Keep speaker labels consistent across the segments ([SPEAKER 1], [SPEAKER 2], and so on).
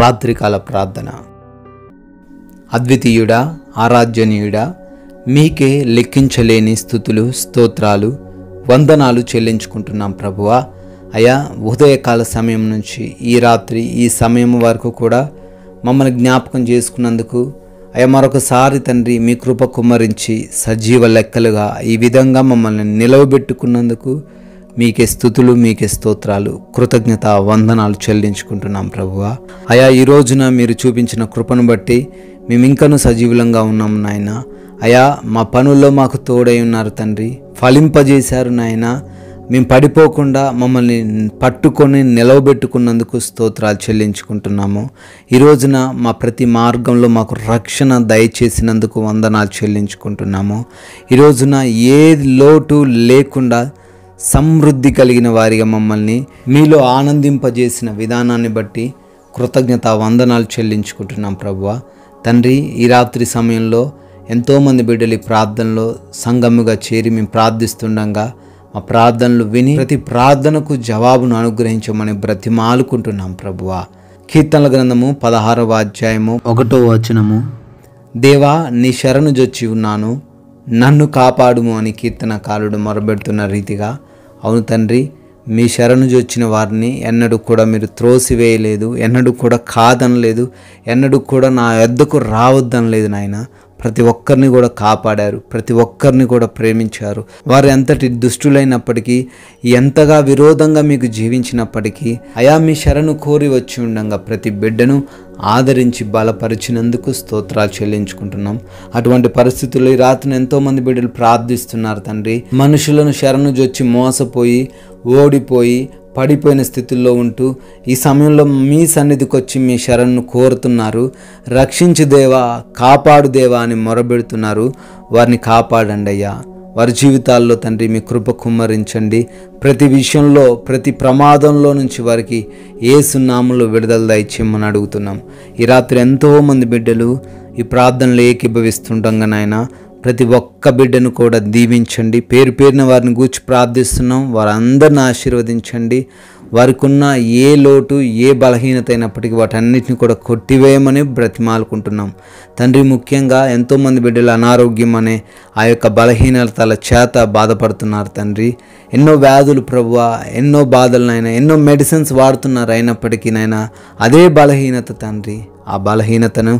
[SPEAKER 1] రాత్రికాల ప్రార్థన అద్వితీయుడా ఆరాధ్యనీయుడా మీకే లెక్కించలేని స్థుతులు స్తోత్రాలు వందనాలు చెల్లించుకుంటున్నాం ప్రభువా అయా ఉదయకాల సమయం నుంచి ఈ రాత్రి ఈ సమయం వరకు కూడా మమ్మల్ని జ్ఞాపకం చేసుకున్నందుకు అయా మరొకసారి తండ్రి మీ కృప కుమ్మరించి సజీవ లెక్కలుగా ఈ విధంగా మమ్మల్ని నిలవబెట్టుకున్నందుకు మీకే స్థుతులు మీకే స్తోత్రాలు కృతజ్ఞత వందనాలు చెల్లించుకుంటున్నాం ప్రభువా అయా ఈ రోజున మీరు చూపించిన కృపను బట్టి మేము ఇంకనూ సజీవులంగా ఉన్నాం నాయన అయా మా పనుల్లో మాకు తోడై ఉన్నారు తండ్రి ఫలింపజేశారు నాయన మేము పడిపోకుండా మమ్మల్ని పట్టుకొని నిలవబెట్టుకున్నందుకు స్తోత్రాలు చెల్లించుకుంటున్నాము ఈ రోజున మా ప్రతి మార్గంలో మాకు రక్షణ దయచేసినందుకు వందనాలు చెల్లించుకుంటున్నాము ఈ రోజున ఏ లోటు లేకుండా సమృద్ధి కలిగిన వారిగా మమ్మల్ని మీలో ఆనందింపజేసిన విధానాన్ని బట్టి కృతజ్ఞత వందనాలు చెల్లించుకుంటున్నాం ప్రభువ తండ్రి ఈ రాత్రి సమయంలో ఎంతోమంది బిడ్డలు ఈ ప్రార్థనలో సంగముగా చేరి మేము ప్రార్థిస్తుండగా మా ప్రార్థనలు విని ప్రతి ప్రార్థనకు జవాబును అనుగ్రహించమని బ్రతిమాలుకుంటున్నాం ప్రభువ కీర్తనల గ్రంథము పదహారవ అధ్యాయము ఒకటో వచనము దేవా నీ శరణు జొచ్చి ఉన్నాను నన్ను కాపాడుము అని కీర్తనకారుడు మొరబెడుతున్న రీతిగా అవును తండ్రి మీ శరణు చొచ్చిన వారిని ఎన్నడూ కూడా మీరు త్రోసివేయలేదు ఎన్నడూ కూడా కాదనలేదు ఎన్నడూ కూడా నా ఎద్దకు రావద్దనలేదు నాయన ప్రతి ఒక్కరిని కూడా కాపాడారు ప్రతి ఒక్కరిని కూడా ప్రేమించారు వారు ఎంతటి దుష్టులైనప్పటికీ ఎంతగా విరోధంగా మీకు జీవించినప్పటికీ అయా మీ శరణు కోరి వచ్చి ఉండగా ప్రతి బిడ్డను ఆదరించి బలపరిచినందుకు స్తోత్రాలు చెల్లించుకుంటున్నాం అటువంటి పరిస్థితుల్లో ఈ రాత్రిని ఎంతోమంది బిడ్డలు ప్రార్థిస్తున్నారు తండ్రి మనుషులను శరణు జొచ్చి మోసపోయి ఓడిపోయి పడిపోయిన స్థితుల్లో ఉంటూ ఈ సమయంలో మీ సన్నిధికి వచ్చి మీ శరణ్ను కోరుతున్నారు రక్షించు దేవా కాపాడు దేవా అని మొరబెడుతున్నారు వారిని కాపాడండి అయ్యా వారి జీవితాల్లో తండ్రి మీ కృప కుమ్మరించండి ప్రతి విషయంలో ప్రతి ప్రమాదంలో నుంచి వారికి ఏ సున్నాములు విడుదల దయచేయమని అడుగుతున్నాం ఈ రాత్రి ఎంతోమంది బిడ్డలు ఈ ప్రార్థనలు ఏకీభవిస్తుండగా నాయన ప్రతి ఒక్క బిడ్డను కూడా దీవించండి పేరు పేరిన వారిని గూర్చి ప్రార్థిస్తున్నాం వారందరిని ఆశీర్వదించండి వారికున్న ఏ లోటు ఏ బలహీనత అయినప్పటికీ వాటన్నిటిని కూడా కొట్టివేయమని బ్రతిమాలుకుంటున్నాం తండ్రి ముఖ్యంగా ఎంతోమంది బిడ్డలు అనారోగ్యం అనే ఆ యొక్క బలహీనతల చేత బాధపడుతున్నారు తండ్రి ఎన్నో వ్యాధులు ప్రభు ఎన్నో బాధలనైనా ఎన్నో మెడిసిన్స్ వాడుతున్నారు అయినప్పటికీ నైనా అదే బలహీనత తండ్రి ఆ బలహీనతను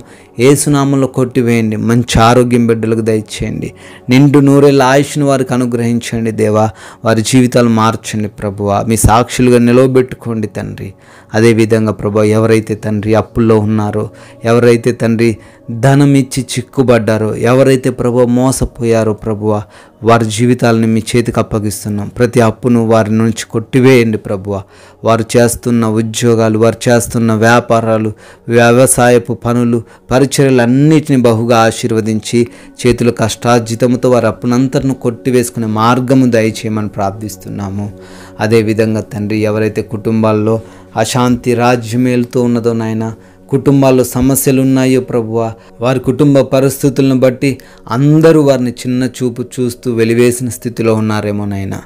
[SPEAKER 1] ఏసునామంలో కొట్టివేయండి మంచి ఆరోగ్యం బిడ్డలకు దయచేయండి నిండు నూరేళ్ళ ఆయుష్ను వారికి అనుగ్రహించండి దేవా వారి జీవితాలు మార్చండి ప్రభువ మీ సాక్షులుగా నిలవబెట్టుకోండి తండ్రి అదేవిధంగా ప్రభు ఎవరైతే తండ్రి అప్పుల్లో ఉన్నారో ఎవరైతే తండ్రి ధనం ఇచ్చి చిక్కుబడ్డారో ఎవరైతే ప్రభు మోసపోయారో ప్రభువ వారి జీవితాలని మీ చేతికి అప్పగిస్తున్నాం ప్రతి అప్పును వారి నుంచి కొట్టివేయండి ప్రభువ వారు చేస్తున్న ఉద్యోగాలు వారు చేస్తున్న వ్యాపారాలు వ్యవసాయపు పనులు పరిచర్యలు అన్నిటిని బహుగా ఆశీర్వదించి చేతుల కష్టార్జితంతో వారి అప్పునంతరను కొట్టివేసుకునే మార్గము దయచేయమని ప్రార్థిస్తున్నాము అదేవిధంగా తండ్రి ఎవరైతే కుటుంబాల్లో అశాంతి రాజ్యమేలుతో ఉన్నదో నాయన కుటుంబాల్లో సమస్యలు ఉన్నాయో ప్రభువ వారి కుటుంబ పరిస్థితులను బట్టి అందరూ వారిని చిన్న చూపు చూస్తూ వెలివేసిన స్థితిలో ఉన్నారేమో నాయన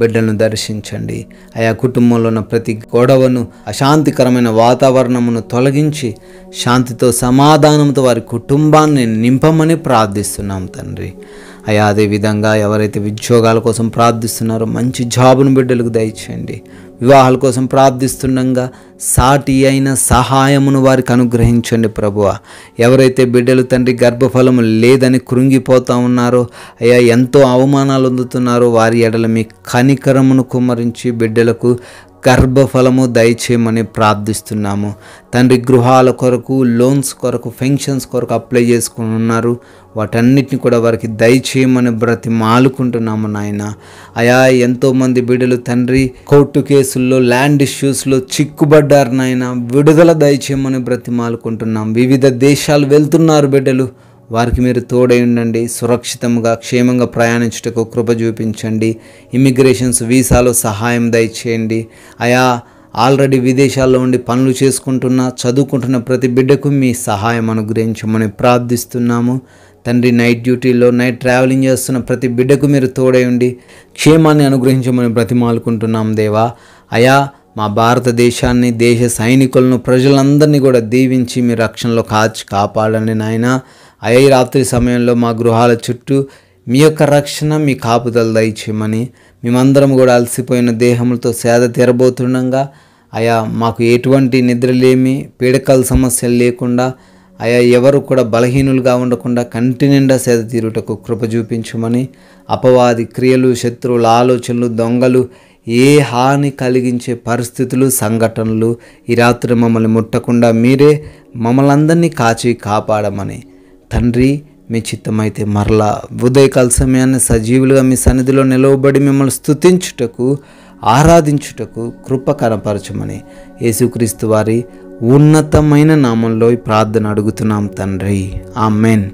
[SPEAKER 1] బిడ్డలను దర్శించండి ఆయా కుటుంబంలో ఉన్న ప్రతి గొడవను అశాంతికరమైన వాతావరణమును తొలగించి శాంతితో సమాధానంతో వారి కుటుంబాన్ని నింపమని ప్రార్థిస్తున్నాం తండ్రి అయా అదేవిధంగా ఎవరైతే ఉద్యోగాల కోసం ప్రార్థిస్తున్నారో మంచి జాబును బిడ్డలకు దయచేయండి వివాహాల కోసం ప్రార్థిస్తుండగా సాటి అయిన సహాయమును వారికి అనుగ్రహించండి ప్రభువ ఎవరైతే బిడ్డలు తండ్రి గర్భఫలము లేదని కృంగిపోతూ ఉన్నారో అయ్యా ఎంతో అవమానాలు అందుతున్నారో వారి ఎడల మీ కనికరమును కుమ్మరించి బిడ్డలకు గర్భఫలము దయచేయమని ప్రార్థిస్తున్నాము తండ్రి గృహాల కొరకు లోన్స్ కొరకు ఫెన్షన్స్ కొరకు అప్లై చేసుకుని ఉన్నారు వాటన్నిటిని కూడా వారికి దయచేయమని బ్రతి మాలుకుంటున్నాము నాయన అయా ఎంతోమంది బిడ్డలు తండ్రి కోర్టు కేసుల్లో ల్యాండ్ ఇష్యూస్లో చిక్కుబడ్డారు నాయన విడుదల దయచేయమని బ్రతి మాలుకుంటున్నాం వివిధ దేశాలు వెళ్తున్నారు బిడ్డలు వారికి మీరు తోడై ఉండండి సురక్షితంగా క్షేమంగా ప్రయాణించుటకు కృప చూపించండి ఇమిగ్రేషన్స్ వీసాలో సహాయం దయచేయండి అయా ఆల్రెడీ విదేశాల్లో ఉండి పనులు చేసుకుంటున్న చదువుకుంటున్న ప్రతి బిడ్డకు మీ సహాయం అనుగ్రహించమని ప్రార్థిస్తున్నాము తండ్రి నైట్ డ్యూటీలో నైట్ ట్రావెలింగ్ చేస్తున్న ప్రతి బిడ్డకు మీరు తోడై ఉండి క్షేమాన్ని అనుగ్రహించమని బ్రతిమాలుకుంటున్నాం దేవా అయా మా భారతదేశాన్ని దేశ సైనికులను ప్రజలందరినీ కూడా దీవించి మీ రక్షణలో కాచి కాపాడండి నాయనా అయ్యి రాత్రి సమయంలో మా గృహాల చుట్టూ మీ యొక్క రక్షణ మీ కాపుదలు దయచేయమని మేమందరం కూడా అలసిపోయిన దేహములతో సేద తీరబోతుండగా అయా మాకు ఎటువంటి నిద్రలేమి పీడకల సమస్యలు లేకుండా అయా ఎవరు కూడా బలహీనులుగా ఉండకుండా కంటి నిండా సేద తీరుటకు కృప చూపించమని అపవాది క్రియలు శత్రువుల ఆలోచనలు దొంగలు ఏ హాని కలిగించే పరిస్థితులు సంఘటనలు ఈ రాత్రి మమ్మల్ని ముట్టకుండా మీరే మమ్మల్ని అందరినీ కాచి కాపాడమని తండ్రి మీ చిత్తమైతే మరలా ఉదయకాల సమయాన్ని సజీవులుగా మీ సన్నిధిలో నిలవబడి మిమ్మల్ని స్థుతించుటకు ఆరాధించుటకు కృప కనపరచమని యేసుక్రీస్తు వారి ఉన్నతమైన నామంలో ప్రార్థన అడుగుతున్నాం తండ్రి ఆమెన్